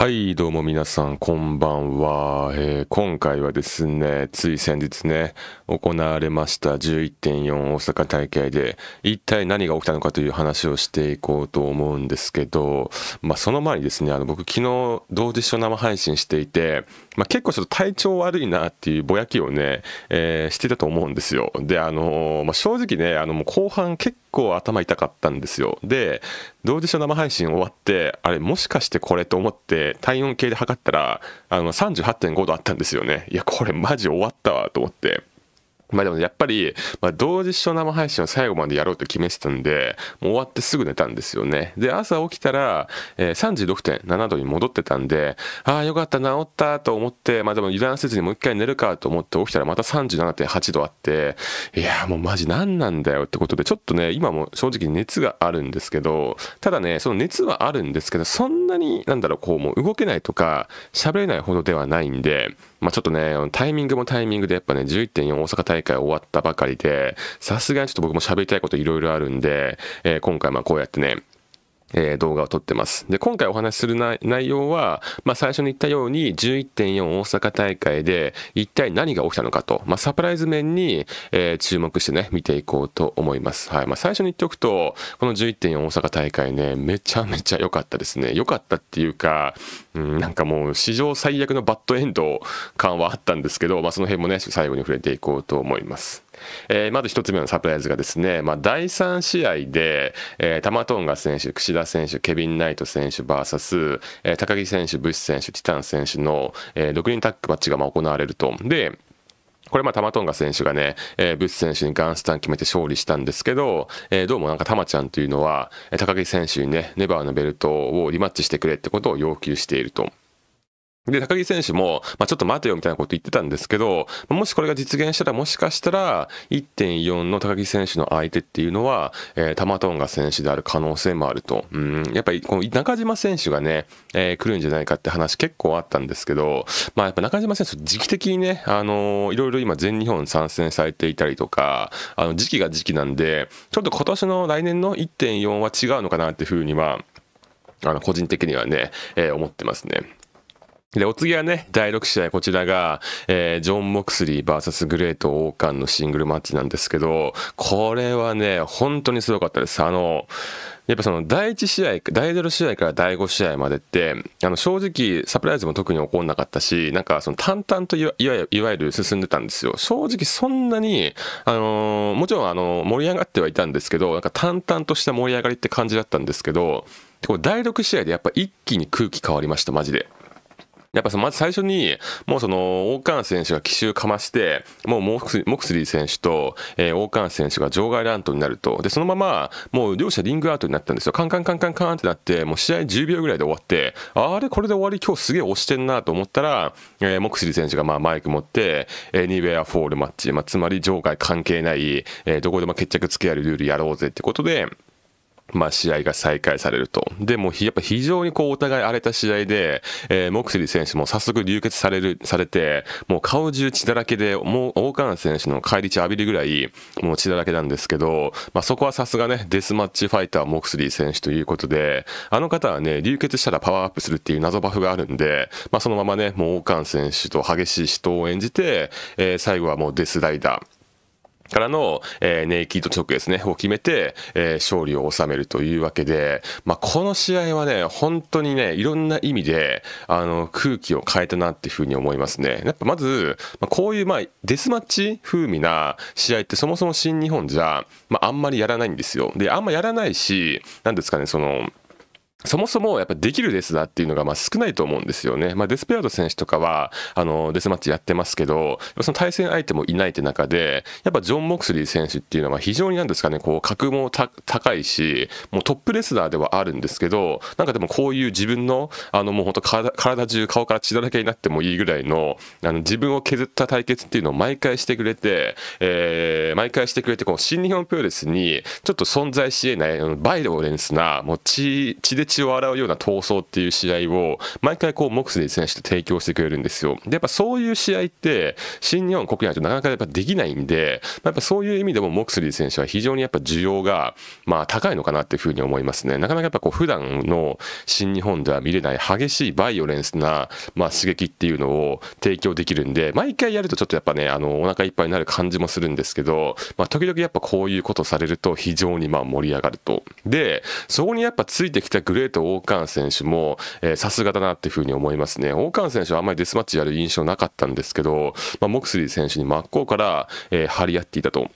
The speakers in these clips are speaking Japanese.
はい、どうも皆さん、こんばんは、えー、今回はですね、つい先日ね、行われました11.4大阪大会で、一体何が起きたのかという話をしていこうと思うんですけど、まあ、その前にですね、あの僕、昨日、同時視聴生配信していて、まあ、結構ちょっと体調悪いなっていうぼやきをね、えー、してたと思うんですよ。で、あのー、まあ、正直ね、あの、もう後半結構頭痛かったんですよ。で、同時書生配信終わって、あれ、もしかしてこれと思って、体温計で測ったら、あの、38.5度あったんですよね。いや、これマジ終わったわと思って。まあでもやっぱり、まあ、同時視聴生配信を最後までやろうと決めてたんで、もう終わってすぐ寝たんですよね。で、朝起きたら、えー、36.7度に戻ってたんで、ああ、よかった、治ったと思って、まあでも油断せずにもう一回寝るかと思って起きたらまた37.8度あって、いやもうマジ何なんだよってことで、ちょっとね、今も正直熱があるんですけど、ただね、その熱はあるんですけど、そんなに、なんだろう、こうもう動けないとか、喋れないほどではないんで、まあ、ちょっとね、タイミングもタイミングでやっぱね、11.4大阪大会終わったばかりで、さすがにちょっと僕も喋りたいこといろいろあるんで、えー、今回まあこうやってね、えー、動画を撮ってます。で、今回お話しする内容は、まあ、最初に言ったように11.4大阪大会で一体何が起きたのかと、まあ、サプライズ面に、えー、注目してね、見ていこうと思います。はい。まあ、最初に言っておくと、この11.4大阪大会ね、めちゃめちゃ良かったですね。良かったっていうか、うん、なんかもう史上最悪のバッドエンド感はあったんですけど、まあ、その辺もね、最後に触れていこうと思います。えー、まず1つ目のサプライズがですね、まあ、第3試合で、えー、タマトンガ選手、櫛田選手、ケビン・ナイト選手 VS、えー、高木選手、ブッシュ選手、ティタン選手の、えー、6人タッグマッチがま行われると。で、これまあ、タマトンガ選手がね、えー、ブッシュ選手にガンスタン決めて勝利したんですけど、えー、どうもなんかタマちゃんというのは、高木選手にね、ネバーのベルトをリマッチしてくれってことを要求していると。で、高木選手も、まあ、ちょっと待てよみたいなこと言ってたんですけど、もしこれが実現したら、もしかしたら、1.4の高木選手の相手っていうのは、えー、玉トンガ選手である可能性もあると。うん、やっぱり、この中島選手がね、えー、来るんじゃないかって話結構あったんですけど、まあ、やっぱ中島選手、時期的にね、あのー、いろいろ今全日本参戦されていたりとか、あの、時期が時期なんで、ちょっと今年の来年の1.4は違うのかなっていうふうには、あの、個人的にはね、えー、思ってますね。で、お次はね、第6試合、こちらが、えー、ジョン・モクスリー VS グレート・王冠のシングルマッチなんですけど、これはね、本当にすごかったです。あの、やっぱその第1試合、第0試合から第5試合までって、あの正直サプライズも特に起こんなかったし、なんかその淡々といわゆる進んでたんですよ。正直そんなに、あのー、もちろんあの盛り上がってはいたんですけど、なんか淡々とした盛り上がりって感じだったんですけど、第6試合でやっぱ一気に空気変わりました、マジで。やっぱまず最初に、もうその、大川選手が奇襲かまして、もうモクスリー選手と、えー、王冠選手が場外乱闘になると。で、そのまま、もう両者リングアウトになったんですよ。カンカンカンカンカンってなって、もう試合10秒ぐらいで終わって、あれこれで終わり今日すげえ押してんなと思ったら、えー、モクスリー選手がまあマイク持って、エニウェアフォールマッチ、まあ、つまり場外関係ない、えー、どこでも決着つけ合えるルールやろうぜってことで、まあ、試合が再開されると。で、もやっぱ非常にこう、お互い荒れた試合で、えー、モクスリー選手も早速流血される、されて、もう顔中血だらけで、もう、ーン選手の帰り血浴びるぐらい、もう血だらけなんですけど、まあ、そこはさすがね、デスマッチファイター、モクスリー選手ということで、あの方はね、流血したらパワーアップするっていう謎バフがあるんで、まあ、そのままね、もうーン選手と激しい死闘を演じて、えー、最後はもうデスライダー、からの、えー、ネイキード直ですね、を決めて、えー、勝利を収めるというわけで、まあ、この試合はね、本当にね、いろんな意味で、あの、空気を変えたなっていうふうに思いますね。やっぱまず、まあ、こういう、まあ、デスマッチ風味な試合ってそもそも新日本じゃ、まあ、あんまりやらないんですよ。で、あんまやらないし、なんですかね、その、そもそもやっぱできるレスラーっていうのがまあ少ないと思うんですよね。まあ、デスペラード選手とかはあのデスマッチやってますけど、その対戦相手もいないって中で、やっぱジョン・モクスリー選手っていうのは非常になんですかね、こう格も高いし、もうトップレスラーではあるんですけど、なんかでもこういう自分のあのもう本当体体中顔から血だらけになってもいいぐらいのあの自分を削った対決っていうのを毎回してくれて、えー、毎回してくれてこの新日本プロレスにちょっと存在し得ないバイオレンスなもう血血で血を洗うような闘争っていう試合を毎回こうモクスリー選手と提供してくれるんですよ。でやっぱそういう試合って新日本国内となかなかやっぱできないんで、まあ、やっぱそういう意味でもモクスリー選手は非常にやっぱ需要がまあ高いのかなっていうふうに思いますね。なかなかやっぱこう普段の新日本では見れない激しいバイオレンスなまあ刺激っていうのを提供できるんで毎回やるとちょっとやっぱねあのお腹いっぱいになる感じもするんですけど、まあ、時々やっぱこういうことされると非常にまあ盛り上がると。でそこにやっぱついてきたグレート・オー選手もさすがだなっていうふうに思いますね。王冠選手はあまりデスマッチやる印象なかったんですけど、まあ、モクスリー選手に真っ向から、えー、張り合っていたと。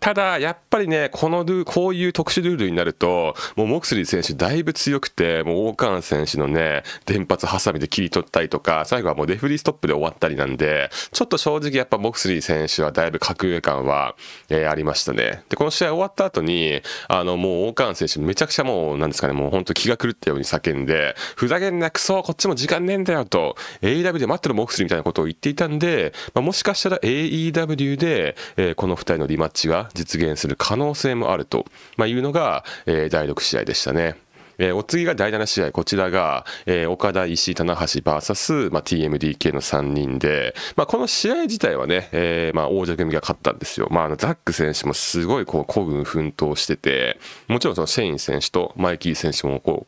ただ、やっぱりね、このルこういう特殊ルールになると、もうモクスリー選手だいぶ強くて、もう王冠選手のね、連発ハサミで切り取ったりとか、最後はもうレフリーストップで終わったりなんで、ちょっと正直やっぱモクスリー選手はだいぶ格上感は、えー、ありましたね。で、この試合終わった後に、あの、もう王冠選手めちゃくちゃもう、なんですかね、もう本当気が狂ったように叫んで、ふざけんな、クソ、こっちも時間ねえんだよと、AEW で待ってるモクスリーみたいなことを言っていたんで、まあ、もしかしたら AEW で、えー、この2人のリマッチが実現する可能性もあるというのが、えー、第6試合でしたね。えー、お次が第7試合、こちらが、えー、岡田、石井、棚橋 VS、まあ、TMDK の3人で、まあ、この試合自体はね、えー、まあ、王者組が勝ったんですよ。まあ、あのザック選手もすごいこう孤軍奮闘してて、もちろんそのシェイン選手とマイキー選手もこ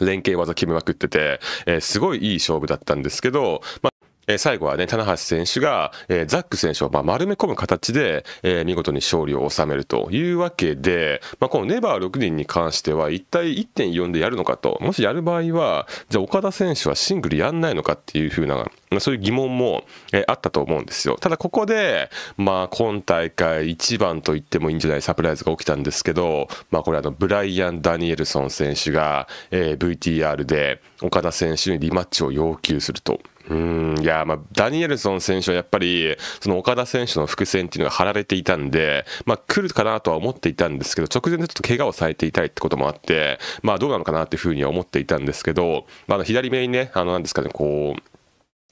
う連携技決めまくってて、えー、すごいいい勝負だったんですけど、まあえ最後はね、棚橋選手が、えザック選手をま丸め込む形で、え見事に勝利を収めるというわけで、まあ、このネバー6人に関しては、一体1.4でやるのかと、もしやる場合は、じゃあ岡田選手はシングルやんないのかっていう風な、まそういう疑問も、えあったと思うんですよ。ただここで、まあ今大会一番と言ってもいいんじゃないサプライズが起きたんですけど、まあこれあのブライアン・ダニエルソン選手が、え VTR で岡田選手にリマッチを要求すると。うんいやまあダニエルソン選手はやっぱりその岡田選手の伏線っていうのが張られていたんで、まあ、来るかなとは思っていたんですけど直前でちょっと怪我をされていたりってこともあって、まあ、どうなのかなっていうふうには思っていたんですけど、まあ、左目にねあのなんですかねこう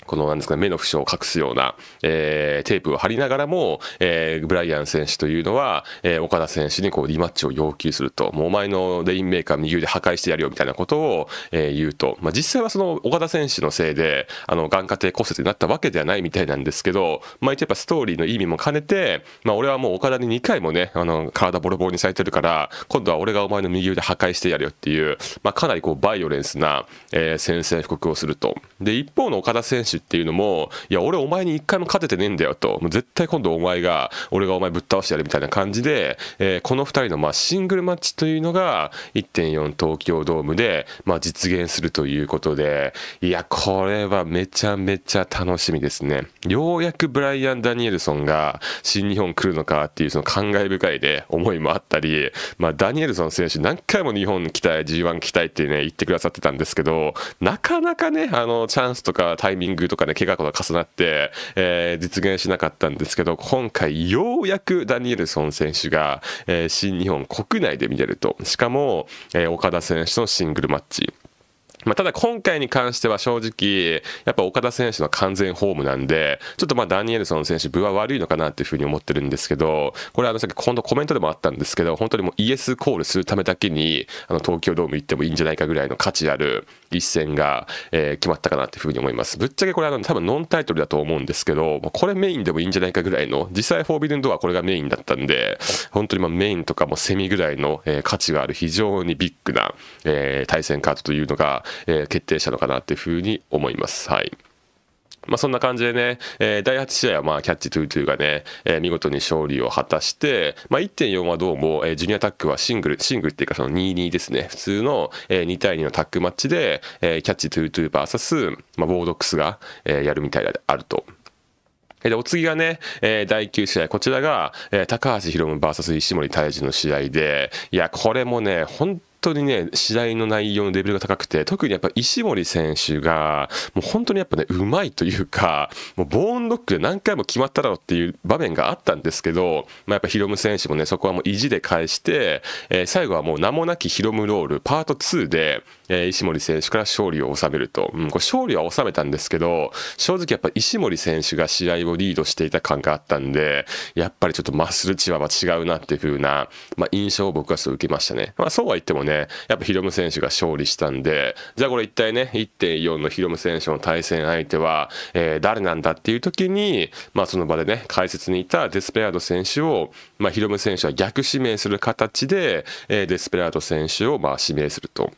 このなんですか、目の負傷を隠すような、えー、テープを貼りながらも、えー、ブライアン選手というのは、えー、岡田選手にこうリマッチを要求すると、もうお前のレインメーカー右腕破壊してやるよみたいなことを、えー、言うと、まあ、実際はその岡田選手のせいで、あの、眼下低骨折になったわけではないみたいなんですけど、まあ一応やっぱストーリーの意味も兼ねて、まあ俺はもう岡田に2回もね、あの、体ボロボロにされてるから、今度は俺がお前の右腕破壊してやるよっていう、まあかなりこうバイオレンスな、えー、宣戦布告をすると。で、一方の岡田選手っていうのも、いや、俺お前に一回も勝ててねえんだよと、もう絶対今度お前が、俺がお前ぶっ倒してやるみたいな感じで、えー、この2人のまあシングルマッチというのが、1.4東京ドームで、まあ、実現するということで、いや、これはめちゃめちゃ楽しみですね。ようやくブライアン・ダニエルソンが新日本来るのかっていう、その感慨深いで、思いもあったり、まあ、ダニエルソン選手何回も日本来たい、G1 来たいってね、言ってくださってたんですけど、なかなかね、あの、チャンスとかタイミングとかね、怪我とか重なって、えー、実現しなかったんですけど、今回ようやくダニエルソン選手が、えー、新日本国内で見れると。しかも、えー、岡田選手のシングルマッチ。まあ、ただ今回に関しては正直、やっぱ岡田選手の完全ホームなんで、ちょっとまあダニエルソン選手、分は悪いのかなっていうふうに思ってるんですけど、これあのさっき今度コメントでもあったんですけど、本当にもうイエスコールするためだけに、あの東京ドーム行ってもいいんじゃないかぐらいの価値ある、一戦が、えー、決まったかなっていうふうに思います。ぶっちゃけこれあの多分ノンタイトルだと思うんですけど、これメインでもいいんじゃないかぐらいの、実際フォービルンドはこれがメインだったんで、本当にまメインとかもセミぐらいの、えー、価値がある非常にビッグな、えー、対戦カードというのが、え決定したのかなっていうふうに思います。はい。まあ、そんな感じでね、えー、第8試合はまあキャッチトゥがね、えー、見事に勝利を果たして、まあ、1.4はどうも、えー、ジュニアタックはシングル、シングルっていうかその2-2ですね。普通の、えー、2対2のタックマッチで、えー、キャッチトゥーゥー VS、まあ、ボードックスが、えー、やるみたいであると。で、お次がね、えー、第9試合、こちらが、えー、高橋宏夢 VS 石森大治の試合で、いや、これもね、本当当にね、試合の内容のレベルが高くて、特にやっぱ石森選手が、もう本当にやっぱね、うまいというか、もうボーンロックで何回も決まっただろうっていう場面があったんですけど、まあ、やっぱヒロム選手もね、そこはもう意地で返して、えー、最後はもう名もなきヒロムロール、パート2で、え石森選手から勝利を収めると、うん、これ勝利は収めたんですけど、正直やっぱ石森選手が試合をリードしていた感があったんで、やっぱりちょっとマッスルチワは違うなっていう風な、まあ、印象を僕はちょっと受けましたね。まあ、そうは言ってもね、やっぱヒロム選手が勝利したんで、じゃあこれ一体ね、1.4のヒロム選手の対戦相手は、えー、誰なんだっていう時に、まあその場でね、解説にいたデスペラード選手を、まあヒロム選手は逆指名する形で、えー、デスペラード選手をまあ指名すると。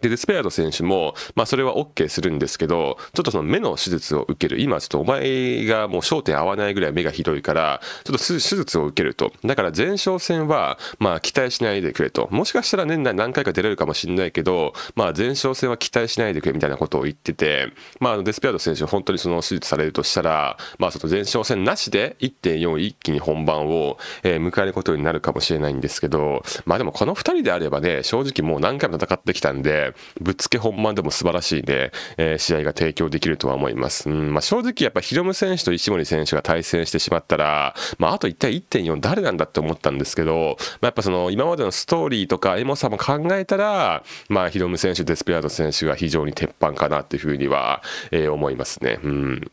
で、デスペアード選手も、まあ、それは OK するんですけど、ちょっとその目の手術を受ける。今、ちょっとお前がもう焦点合わないぐらい目がひどいから、ちょっと手術を受けると。だから前哨戦は、まあ、期待しないでくれと。もしかしたら年内何回か出れるかもしれないけど、まあ、前哨戦は期待しないでくれみたいなことを言ってて、まあ、デスペアード選手、本当にその手術されるとしたら、まあ、その前哨戦なしで1.4一気に本番を、え迎えることになるかもしれないんですけど、まあ、でもこの2人であればね、正直もう何回も戦ってきたんで、ぶっつけ本番でも素晴らしいで、えー、試合が提供できるとは思います。うんまあ、正直やっぱヒロム選手と石森選手が対戦してしまったら、まあ、あと1対1.4誰なんだって思ったんですけど、まあ、やっぱその今までのストーリーとかエモさも考えたら、まあ、ヒロム選手、デスペラード選手が非常に鉄板かなっていうふうには、えー、思いますね。うん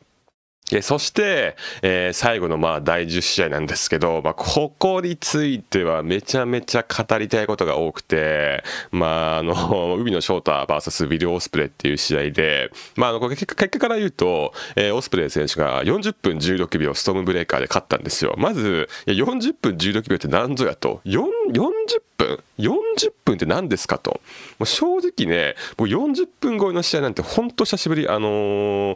そして、えー、最後のまあ第10試合なんですけど、まあ、ここについてはめちゃめちゃ語りたいことが多くて、まあ、あの、海野翔太 VS ビル・オスプレイっていう試合で、まあ、あの結果から言うと、えー、オスプレイ選手が40分16秒ストームブレーカーで勝ったんですよ。まず、40分16秒って何ぞやと。40分 ?40 分って何ですかと。もう正直ね、僕40分超えの試合なんてほんと久しぶり。あの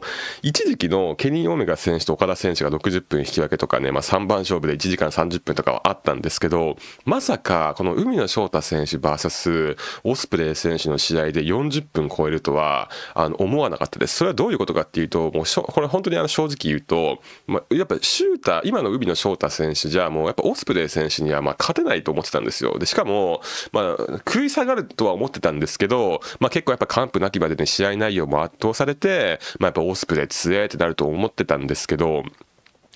ー、一時期のケニー・オメガ選手と岡田選手が60分引き分けとかね、まあ、3番勝負で1時間30分とかはあったんですけど、まさかこの海野翔太選手 VS オスプレイ選手の試合で40分超えるとは、あの、思わなかったです。それはどういうことかっていうと、もうしょ、これ本当にあの正直言うと、まあ、やっぱシューター、今の海野翔太選手じゃ、もうやっぱオスプレイ選手にはま勝てないと思ってたんですよ。で、しかもも、まあ、食い下がるとは思ってたんですけど、まあ、結構やっぱ完膚なきまでに試合内容も圧倒されて、まあ、やっぱオスプレイ強えってなると思ってたんですけど、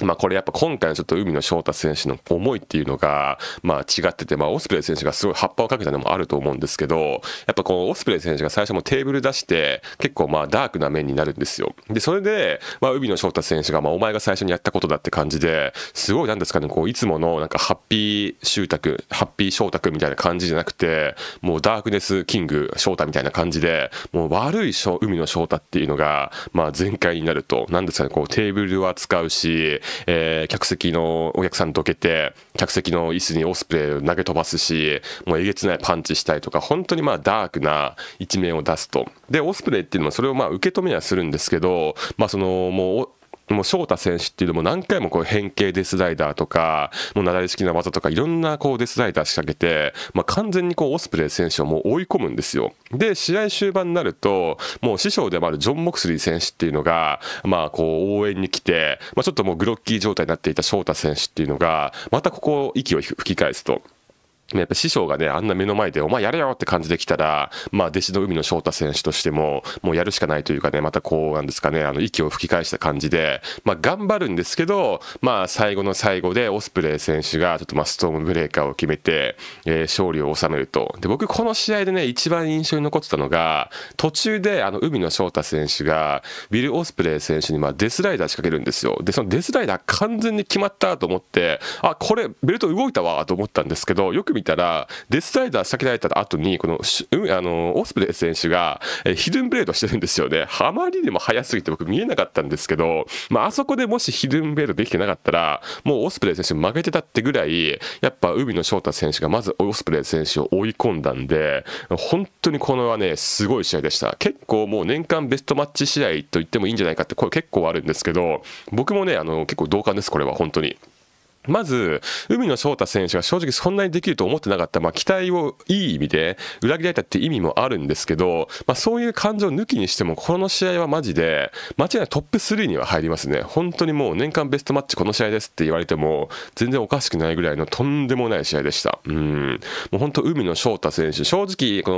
まあこれやっぱ今回のちょっと海野翔太選手の思いっていうのが、まあ違ってて、まあオスプレイ選手がすごい葉っぱをかけたのもあると思うんですけど、やっぱこうオスプレイ選手が最初もテーブル出して、結構まあダークな面になるんですよ。で、それで、まあ海野翔太選手が、まあお前が最初にやったことだって感じで、すごいなんですかね、こういつものなんかハッピー集託、ハッピー翔太君みたいな感じじゃなくて、もうダークネスキング翔太みたいな感じで、もう悪い海野翔太っていうのが、まあ全開になると、なんですかね、こうテーブルは使うし、えー、客席のお客さんどけて、客席の椅子にオスプレイを投げ飛ばすし、もうえげつないパンチしたりとか、本当にまあダークな一面を出すと。で、オスプレイっていうのはそれをまあ受け止めはするんですけど、まあそのもう、もう翔太選手っていうのも何回もこう変形デスライダーとか、もう流れ式な技とかいろんなこうデスライダー仕掛けて、まあ、完全にこうオスプレイ選手をもう追い込むんですよ。で、試合終盤になると、もう師匠でもあるジョン・モクスリー選手っていうのが、まあこう応援に来て、まあ、ちょっともうグロッキー状態になっていた翔太選手っていうのが、またここ息を吹き返すと。やっぱ師匠がね、あんな目の前で、お前やれよって感じできたら、まあ、弟子の海野翔太選手としても、もうやるしかないというかね、またこう、なんですかね、あの、息を吹き返した感じで、まあ、頑張るんですけど、まあ、最後の最後で、オスプレイ選手が、ちょっとまあ、ストームブレーカーを決めて、えー、勝利を収めると。で、僕、この試合でね、一番印象に残ってたのが、途中で、あの、海野翔太選手が、ビル・オスプレイ選手に、まあ、デスライダー仕掛けるんですよ。で、そのデスライダー完全に決まったと思って、あ、これ、ベルト動いたわと思ったんですけど、よく見たら、デスライダー避けられた後に、この、あの、オスプレイ選手が、えヒドゥンブレードしてるんですよね。あまりにも早すぎて僕見えなかったんですけど、まあ、あそこでもしヒドゥンブレードできてなかったら、もうオスプレイ選手負けてたってぐらい、やっぱ海野翔太選手がまずオスプレイ選手を追い込んだんで、本当にこのはね、すごい試合でした。結構もう年間ベストマッチ試合と言ってもいいんじゃないかって声結構あるんですけど、僕もね、あの、結構同感です、これは本当に。まず、海野翔太選手が正直そんなにできると思ってなかった、まあ、期待をいい意味で裏切られたって意味もあるんですけど、まあ、そういう感情抜きにしても、この試合はマジで、間違いなくトップ3には入りますね。本当にもう年間ベストマッチこの試合ですって言われても、全然おかしくないぐらいのとんでもない試合でした。うん。もう本当、海野翔太選手、正直、こ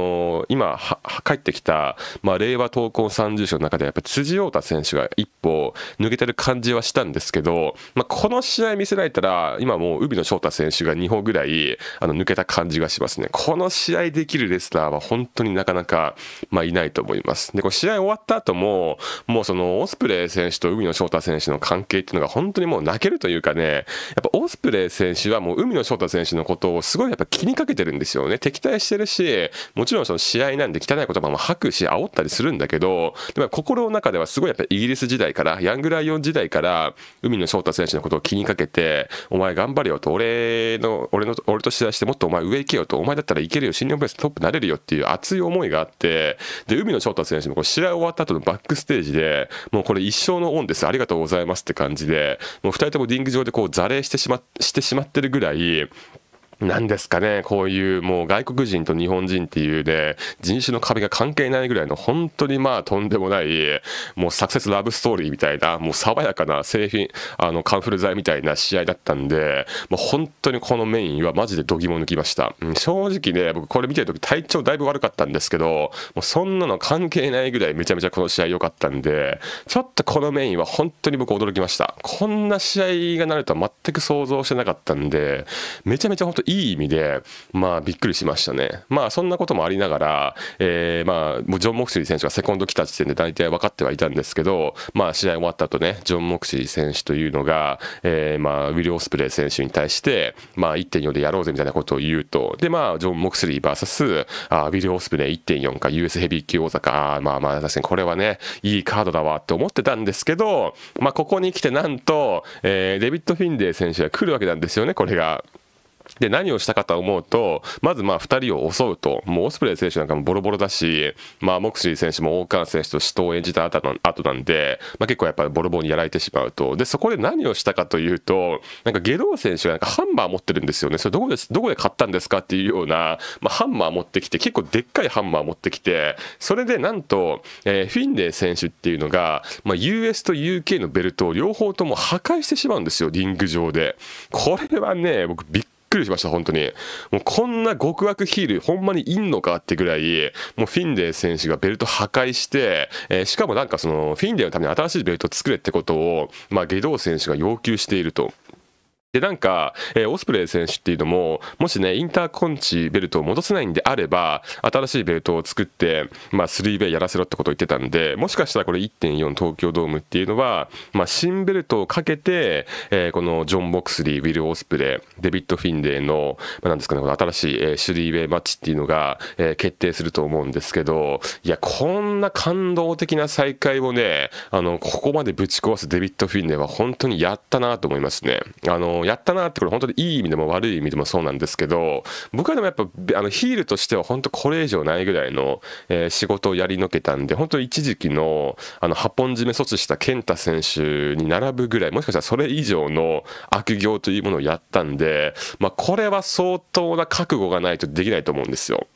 の、今、帰ってきた、まあ、令和闘魂三重賞の中で、やっぱ辻陽太選手が一歩抜けてる感じはしたんですけど、まあ、この試合見せられたら、今もう海野翔太選手が2歩ぐらいあの抜けた感じがしますね。この試合できるレスラーは本当になかなか、まあ、いないと思います。で、こ試合終わった後も、もうそのオスプレイ選手と海野翔太選手の関係っていうのが本当にもう泣けるというかね、やっぱオスプレイ選手はもう海野翔太選手のことをすごいやっぱ気にかけてるんですよね。敵対してるし、もちろんその試合なんで汚い言葉も吐くし、煽ったりするんだけど、でも心の中ではすごいやっぱイギリス時代から、ヤングライオン時代から、海野翔太選手のことを気にかけて、お前頑張れよと、俺の、俺の、俺と試合してもっとお前上行けよと、お前だったらいけるよ、新日本プレストップなれるよっていう熱い思いがあって、で、海野翔太選手もこ試合終わった後のバックステージで、もうこれ一生の恩です、ありがとうございますって感じで、もう二人ともリング上でこう、座礼してしま、してしまってるぐらい、何ですかねこういうもう外国人と日本人っていうで人種の壁が関係ないぐらいの本当にまあとんでもないもうサクセスラブストーリーみたいなもう爽やかな製品あのカンフル剤みたいな試合だったんで、もう本当にこのメインはマジで度肝抜きました、うん、正直ね僕これ見てる時体調だいぶ悪かったんですけどもうそんなの関係ないぐらいめちゃめちゃこの試合良かったんでちょっとこのメインは本当に僕驚きましたこんな試合がなるとは全く想像してなかったんでめちゃめちゃ本当いい意味で、まあ、びっくりしましたね。まあ、そんなこともありながら、えー、まあ、ジョン・モクシリ選手がセコンド来た時点で大体分かってはいたんですけど、まあ、試合終わった後ね、ジョン・モクシリ選手というのが、えー、まあ、ウィリオスプレイ選手に対して、まあ、1.4でやろうぜみたいなことを言うと、で、まあ、ジョン・モクシリー VS、あウィリオスプレイ1.4か、US ヘビー級王座か、あまあまあ、確かにこれはね、いいカードだわって思ってたんですけど、まあ、ここに来てなんと、えー、デビッド・フィンデー選手が来るわけなんですよね、これが。で、何をしたかと思うと、まずまあ2人を襲うと、もうオスプレイ選手なんかもボロボロだし、まあモクシー選手も王冠選手と死闘を演じた後なんで、まあ結構やっぱりボロボロにやられてしまうと。で、そこで何をしたかというと、なんかゲドー選手がなんかハンマー持ってるんですよね。それどこです、どこで買ったんですかっていうような、まあハンマー持ってきて、結構でっかいハンマー持ってきて、それでなんと、えー、フィンレイ選手っていうのが、まあ US と UK のベルトを両方とも破壊してしまうんですよ、リング上で。これはね、僕びっくりしました、本当に。もうこんな極悪ヒール、ほんまにいんのかってぐらい、もうフィンデー選手がベルト破壊して、えー、しかもなんかその、フィンデーのために新しいベルト作れってことを、まあ、ゲドー選手が要求していると。で、なんか、えー、オスプレイ選手っていうのも、もしね、インターコンチベルトを戻せないんであれば、新しいベルトを作って、まあ、ーベイやらせろってことを言ってたんで、もしかしたらこれ1.4東京ドームっていうのは、まあ、新ベルトをかけて、えー、このジョン・ボクスリー、ウィル・オスプレイ、デビッド・フィンデーの、まあ、なんですかね、この新しい、えー、シリーベイマッチっていうのが、えー、決定すると思うんですけど、いや、こんな感動的な再会をね、あの、ここまでぶち壊すデビッド・フィンデーは本当にやったなと思いますね。あの、やったなってこれ本当にいい意味でも悪い意味でもそうなんですけど僕はでもやっぱあのヒールとしては本当これ以上ないぐらいの、えー、仕事をやりのけたんで本当一時期のあの8本締め措置した健太選手に並ぶぐらいもしかしたらそれ以上の悪行というものをやったんで、まあ、これは相当な覚悟がないとできないと思うんですよ。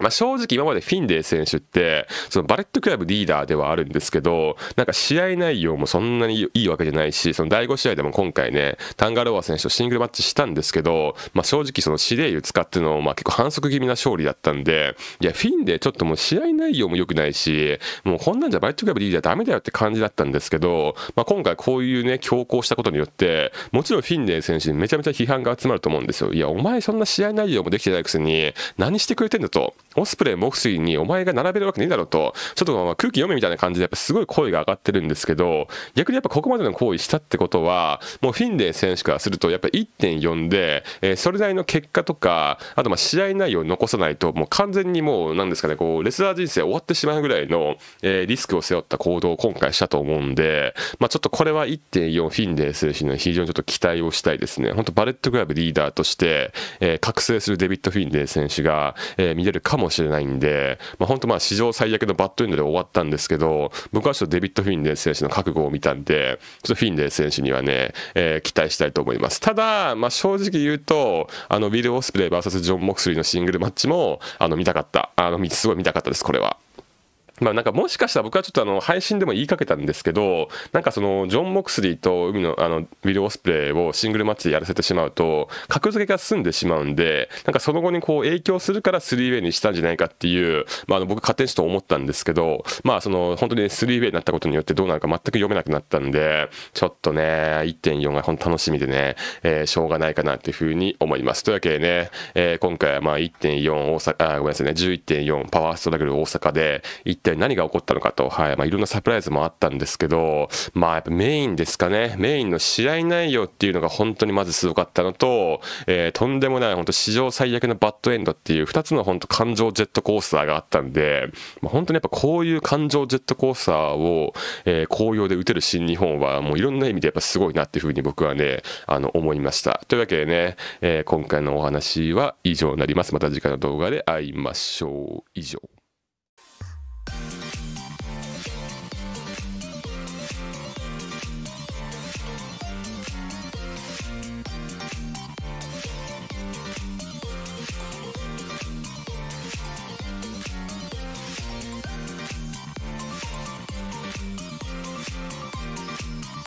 まあ、正直今までフィンデー選手ってそのバレットクラブリーダーではあるんですけどなんか試合内容もそんなにいいわけじゃないしその第5試合でも今回ねタンガロア選手とシングルマッチしたんですけど、まあ、正直その指令を使ってのまあ結構反則気味な勝利だったんでいやフィンデーちょっともう試合内容も良くないしもうこんなんじゃバレットクラブリーダーダメだよって感じだったんですけど、まあ、今回こういうね強行したことによってもちろんフィンデー選手にめちゃめちゃ批判が集まると思うんですよいやお前そんな試合内容もできてないくせに何してくれてんだと。オスプレイもフスイにお前が並べるわけねえだろと、ちょっとまあ空気読めみたいな感じでやっぱすごい声が上がってるんですけど、逆にやっぱここまでの行為したってことは、もうフィンデー選手からするとやっぱ1.4で、えー、それなりの結果とか、あとまあ試合内容を残さないと、もう完全にもうなんですかね、こう、レスラー人生終わってしまうぐらいの、えー、リスクを背負った行動を今回したと思うんで、まあちょっとこれは1.4フィンデー選手の非常にちょっと期待をしたいですね。本当バレットクラブリーダーとして、えー、覚醒するデビッド・フィンデー選手が、えー、見れるかももしれないんで、まあ、本当まあ史上最悪のバッドエンドで終わったんですけど、僕はちょっとデビッド・フィンレイ選手の覚悟を見たんで、ちょっとフィンレイ選手にはね、えー、期待したいと思います。ただ、まあ、正直言うと、あの、ウィル・オスプレイ VS ジョン・モクスリーのシングルマッチも、あの、見たかった。あの、すごい見たかったです、これは。まあなんかもしかしたら僕はちょっとあの配信でも言いかけたんですけど、なんかそのジョン・モクスリーと海のあのウィル・オスプレイをシングルマッチでやらせてしまうと、格付けが済んでしまうんで、なんかその後にこう影響するからスリーウェイにしたんじゃないかっていう、まああの僕勝手にちょっと思ったんですけど、まあその本当にスリーウェイになったことによってどうなるか全く読めなくなったんで、ちょっとね、1.4が本当楽しみでね、えー、しょうがないかなっていうふうに思います。というわけでね、えー、今回はまあ1.4大阪、あ、ごめんなさいね、11.4パワーストラグル大阪で1.4体何が起こったのかと、はい、まあ、いろんなサプライズもあったんですけど、まあ、やっぱメインですかね。メインの試合内容っていうのが本当にまずすごかったのと、えー、とんでもない、本当史上最悪のバッドエンドっていう2つの本当感情ジェットコースターがあったんで、まあ、本当にやっぱこういう感情ジェットコースターを、えー、紅葉で打てる新日本は、もういろんな意味でやっぱすごいなっていうふうに僕はね、あの、思いました。というわけでね、えー、今回のお話は以上になります。また次回の動画で会いましょう。以上。